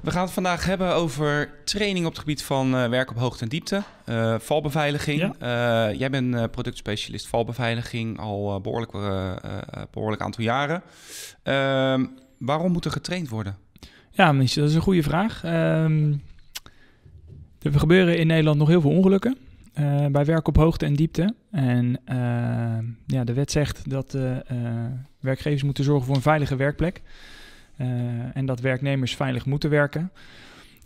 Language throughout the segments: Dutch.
We gaan het vandaag hebben over training op het gebied van eh, werk op hoogte en diepte, eh, valbeveiliging. Eh, jij bent productspecialist valbeveiliging al behoorlijk, behoorlijk aantal jaren. Ehm, waarom moet er getraind worden? Ja, dat is een goede vraag. Ehm, er gebeuren in Nederland nog heel veel ongelukken uh, bij werk op hoogte en diepte. En eh, ja, de wet zegt dat eh, werkgevers moeten zorgen voor een veilige werkplek. en dat werknemers veilig moeten werken.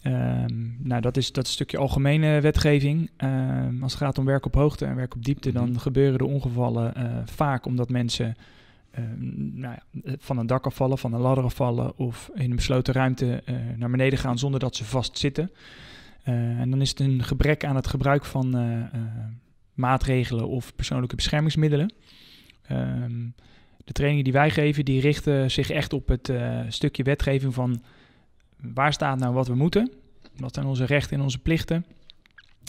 Ehm, nou, dat is dat een stukje algemene wetgeving. Ehm, als het gaat om werk op hoogte en werk op diepte, dan mhm. gebeuren de ongevallen vaak omdat mensen nou ja, van een dak afvallen, van een ladder afvallen of in een besloten ruimte naar beneden gaan zonder dat ze vastzitten. Eh, en dan is het een gebrek aan het gebruik van eh, eh, maatregelen of persoonlijke beschermingsmiddelen. Ehm, de trainingen die wij geven, die richten zich echt op het stukje wetgeving van waar staat nou wat we moeten? Wat zijn onze rechten en onze plichten?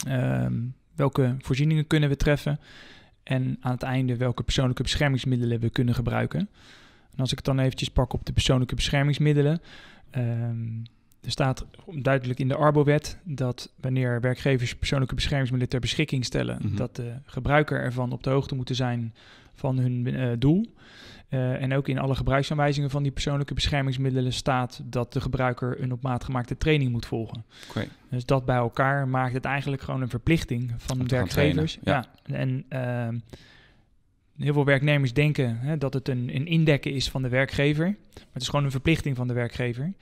Ehm, welke voorzieningen kunnen we treffen? En aan het einde welke persoonlijke beschermingsmiddelen we kunnen gebruiken. En als ik het dan eventjes pak op de persoonlijke beschermingsmiddelen, ehm, er staat duidelijk in de Arbo-wet dat wanneer werkgevers persoonlijke beschermingsmiddelen ter beschikking stellen, mhm. dat de gebruiker ervan op de hoogte moeten zijn van hun eh, doel. Eh, en ook in alle gebruiksaanwijzingen van die persoonlijke beschermingsmiddelen staat dat de gebruiker een op maat gemaakte training moet volgen. Okay. Dus dat bij elkaar maakt het eigenlijk gewoon een verplichting van de werkgevers. ja. En ehm, heel veel werknemers denken hè, dat het een, een, indekken is van de werkgever, maar het is gewoon een verplichting van de werkgever.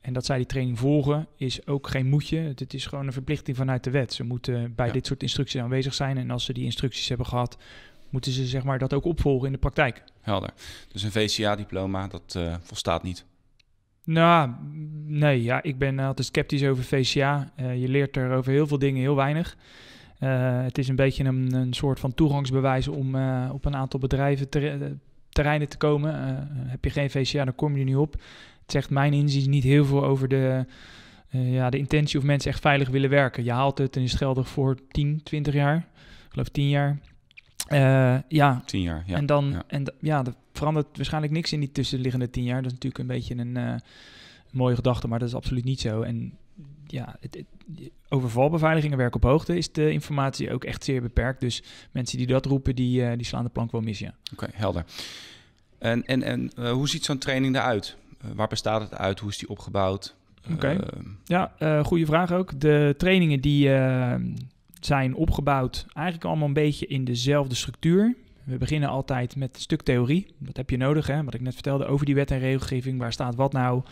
En dat zij die training volgen is ook geen moetje. Het, is gewoon een verplichting vanuit de wet. Ze moeten bij dit soort instructies aanwezig zijn. En als ze die instructies hebben gehad, moeten ze zeg maar, dat ook opvolgen in de praktijk. Helder. Dus een VCA-diploma, dat eh, volstaat niet. Nou, nee, ja, ik ben altijd sceptisch over VCA. Eh, je leert er over heel veel dingen heel weinig. Eh, het is een beetje een, een soort van toegangsbewijs om op een aantal bedrijven terreinen te komen. heb je geen VCA, dan kom je er niet op zegt mijn inziens niet heel veel over de, eh, ja, de intentie of mensen echt veilig willen werken. Je haalt het en is geldig voor 10, 20 jaar. Ik geloof 10 jaar. Eh, ja. 10 jaar, ja. En dan, ja. En ja, er verandert waarschijnlijk niks in die tussenliggende 10 jaar. Dat is natuurlijk een beetje een eh, mooie gedachte, maar dat is absoluut niet zo. En ja, het, het, over valbeveiligingen werk op hoogte is de informatie ook echt zeer beperkt. Dus mensen die dat roepen, die, die slaan de plank wel mis, ja. Oké, helder. En, en, en hoe ziet zo'n training eruit? Eh, waar bestaat het uit? Hoe is die opgebouwd? Eh, ja, eh, goede vraag ook. De trainingen die ehm, zijn opgebouwd eigenlijk allemaal een beetje in dezelfde structuur. We beginnen altijd met een stuk theorie. Dat heb je nodig? Hè? Wat ik net vertelde over die wet en regelgeving. Waar staat wat nou?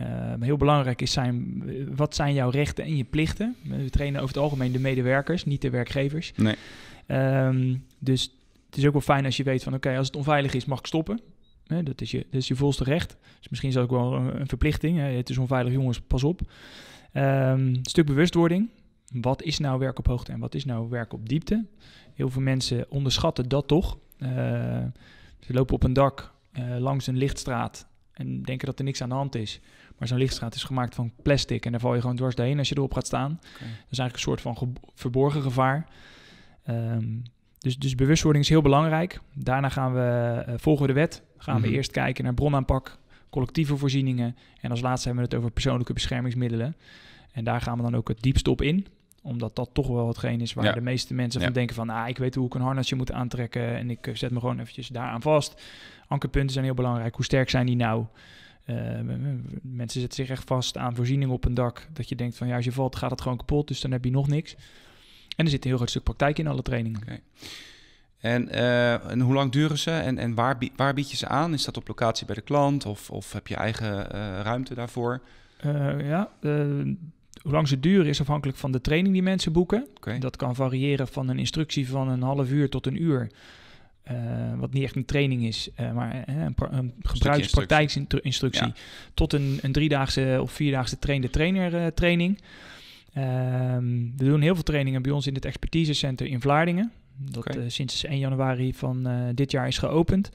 Uh, heel belangrijk is zijn, wat zijn jouw rechten en je plichten? We trainen over het algemeen de medewerkers, niet de werkgevers. Nee. Ehm, dus het is ook wel fijn als je weet van oké, als het onveilig is, mag ik stoppen. Hè, dat, is je, dat is je volste recht. Dus misschien is dat ook wel een, verplichting. het is onveilig, jongens, pas op. Ehm, stuk bewustwording. Wat is nou werk op hoogte en wat is nou werk op diepte? Heel veel mensen onderschatten dat toch. Eh, ze lopen op een dak eh, langs een lichtstraat en denken dat er niks aan de hand is. Maar zo'n lichtstraat is gemaakt van plastic en daar val je gewoon dwars doorheen als je erop gaat staan. Dat is eigenlijk een soort van verborgen gevaar. Um, dus, dus bewustwording is heel belangrijk. Daarna gaan we, eh, volgen we de wet, gaan we mhm. eerst kijken naar bronaanpak, collectieve voorzieningen. En als laatste hebben we het over persoonlijke beschermingsmiddelen. En daar gaan we dan ook het diepst op in omdat dat toch wel hetgeen is waar de meeste mensen van denken van... ah, ik weet hoe ik een harnasje moet aantrekken... en ik eh, zet me gewoon eventjes daaraan vast. Ankerpunten zijn heel belangrijk. Hoe sterk zijn die nou? Uh, mensen zetten zich echt vast aan voorzieningen op een dak. Dat je denkt van, ja, als je valt gaat het gewoon kapot... dus dan heb je nog niks. En er zit een heel groot stuk praktijk in alle trainingen. En, eh, en, hoe lang duren ze en, en waar, waar, bied je ze aan? Is dat op locatie bij de klant of, of heb je eigen eh, ruimte daarvoor? Eh, ja, hoe lang ze duren is afhankelijk van de training die mensen boeken. Dat kan variëren van een instructie van een half uur tot een uur. wat niet echt een training is, maar een, een gebruikspraktijkinstructie. Ja. Tot een, een driedaagse of vierdaagse trainde trainer trainer training. Ehm, we doen heel veel trainingen bij ons in het expertisecentrum in Vlaardingen. Dat eh, sinds 1 januari van eh, dit jaar is geopend.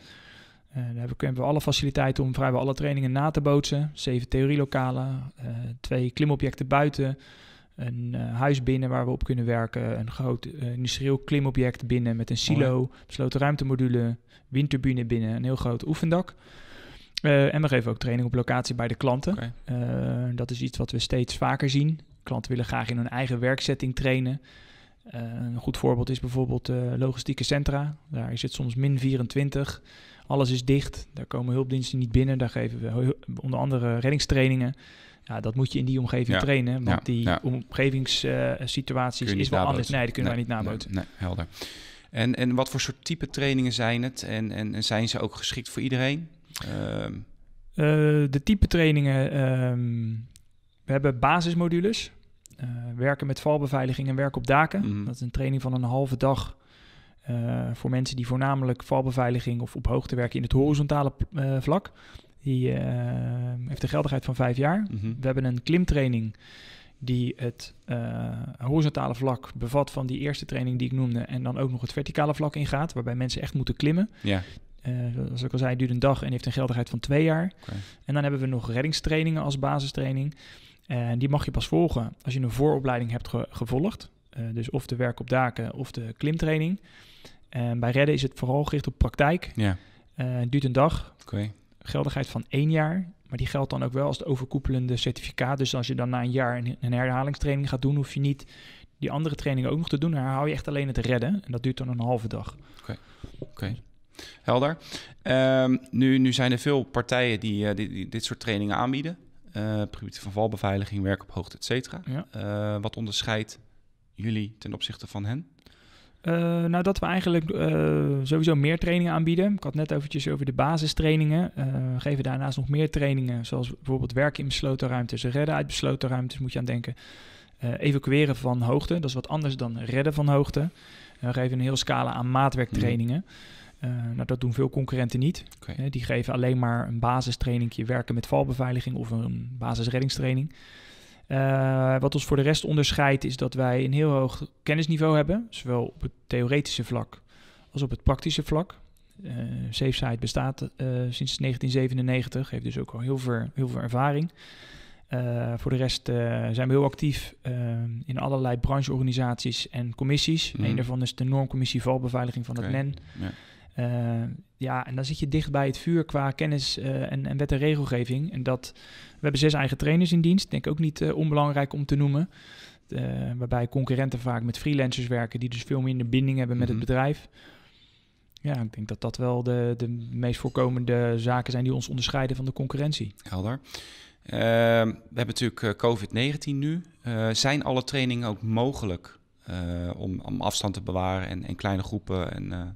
Eh, daar hebben we alle faciliteiten om vrijwel alle trainingen na te bootsen. Zeven theorielokalen, uh, twee klimobjecten buiten, een huis binnen waar we op kunnen werken, een groot industrieel klimobject binnen met een silo, besloten ruimtemodule, windturbine binnen, een heel groot oefendak. en we geven ook training op locatie bij de klanten. dat is iets wat we steeds vaker zien. Klanten willen graag in hun eigen werkzetting trainen. Eh, een goed voorbeeld is bijvoorbeeld uh, logistieke centra. Daar is het soms min 24. Alles is dicht. Daar komen hulpdiensten niet binnen. Daar geven we onder andere reddingstrainingen. Ja, dat moet je in die omgeving trainen. Want die omgevingssituaties is wel anders. Nee, dat kunnen we wij niet nabootsen. Nee, helder. En, en wat voor soort type trainingen zijn het? En, en, zijn ze ook geschikt voor iedereen? Ehm. Eh, de type trainingen... Ehm, we hebben basismodules. Uh, werken met valbeveiliging en werk op daken. Mhm. Dat is een training van een halve dag eh, voor mensen die voornamelijk valbeveiliging of op hoogte werken in het horizontale eh, vlak. Die heeft een geldigheid van vijf jaar. Mhm. We hebben een klimtraining die het horizontale vlak bevat van die eerste training die ik noemde. En dan ook nog het verticale vlak ingaat, waarbij mensen echt moeten klimmen. Ja. zoals ik al zei, duurt een dag en heeft een geldigheid van twee jaar. En dan hebben we nog reddingstrainingen als basistraining. En die mag je pas volgen als je een vooropleiding hebt gevolgd. Eh, dus of de werk op daken of de klimtraining. En bij redden is het vooral gericht op praktijk. Ja. Eh, het duurt een dag. Geldigheid van één jaar. Maar die geldt dan ook wel als het overkoepelende certificaat. Dus als je dan na een jaar een, een herhalingstraining gaat doen, hoef je niet die andere trainingen ook nog te doen. Dan hou je echt alleen het redden. En dat duurt dan een halve dag. Oké. Helder. Ehm, nu, nu zijn er veel partijen die, eh, die dit soort trainingen aanbieden. Eh, prioriteiten van valbeveiliging, werk op hoogte, et cetera. Eh, wat onderscheidt jullie ten opzichte van hen? Eh, nou, dat we eigenlijk sowieso meer trainingen aanbieden. Ik had net eventjes over de basistrainingen. we geven daarnaast nog meer trainingen, zoals bijvoorbeeld werken in besloten ruimtes, redden uit besloten ruimtes, moet je aan denken. evacueren van hoogte, dat is wat anders dan redden van hoogte. we geven een hele scala aan maatwerktrainingen. Mhm. Eh, nou, dat doen veel concurrenten niet. die geven alleen maar een basistraining, werken met valbeveiliging of een basisreddingstraining. Eh, wat ons voor de rest onderscheidt is dat wij een heel hoog kennisniveau hebben, zowel op het theoretische vlak als op het praktische vlak. Uh, bestaat sinds 1997, heeft dus ook al heel veel, heel veel ervaring. voor de rest zijn we heel actief in allerlei brancheorganisaties en commissies. Mhm. Een daarvan is de Normcommissie Valbeveiliging van het NEN. Eh, ja, en dan zit je dicht bij het vuur qua kennis eh, en, en wet en regelgeving. En dat, we hebben zes eigen trainers in dienst, denk ik ook niet eh, onbelangrijk om te noemen. waarbij concurrenten vaak met freelancers werken, die dus veel minder binding hebben met het mhm. bedrijf. Ja, ik denk dat dat wel de, de meest voorkomende zaken zijn die ons onderscheiden van de concurrentie. Helder. we hebben natuurlijk COVID-19 nu. zijn alle trainingen ook mogelijk om, om afstand te bewaren en, en kleine groepen en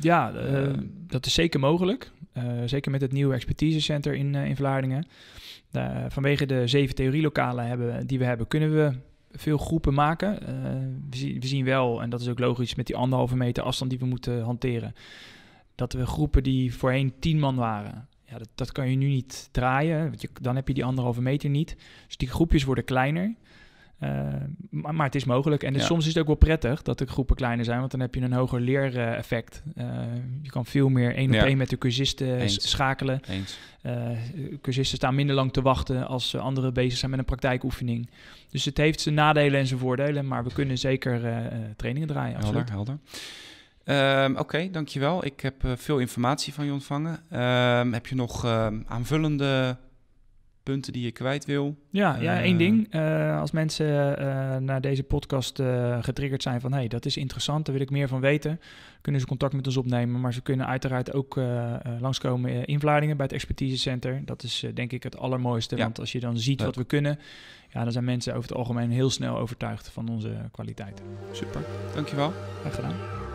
ja, eh, ehm. dat is zeker mogelijk. Eh, zeker met het nieuwe expertisecenter in, eh, in Vlaardingen. vanwege de zeven theorielokalen hebben, die we hebben, kunnen we veel groepen maken. We zien, we, zien, wel, en dat is ook logisch, met die anderhalve meter afstand die we moeten hanteren. Dat we groepen die voorheen tien man waren, ja, dat, dat kan je nu niet draaien. Want je, dan heb je die anderhalve meter niet. Dus die groepjes worden kleiner. Eh, maar, het is mogelijk. En dus soms is het ook wel prettig dat de groepen kleiner zijn, want dan heb je een hoger leereffect. Eh, je kan veel meer één op één met de cursisten schakelen. Eens. Eh, cursisten staan minder lang te wachten als anderen bezig zijn met een praktijkoefening. Dus het heeft zijn nadelen en zijn voordelen, maar we kunnen zeker trainingen draaien. Helder, helder. Um, Oké, dankjewel. Ik heb veel informatie van je ontvangen. Ehm, heb je nog ehm, aanvullende punten die je kwijt wil? Ja, ja één eh, ding. Eh, als mensen eh, naar deze podcast getriggerd zijn van... hé, hey, dat is interessant, daar wil ik meer van weten... kunnen ze contact met ons opnemen. Maar ze kunnen uiteraard ook langskomen in Vlaardingen... bij het expertisecenter. Dat is denk ik het allermooiste. Want als je dan ziet wat we kunnen... ja, dan zijn mensen over het algemeen heel snel overtuigd van onze kwaliteiten. Super, dankjewel. Graag gedaan.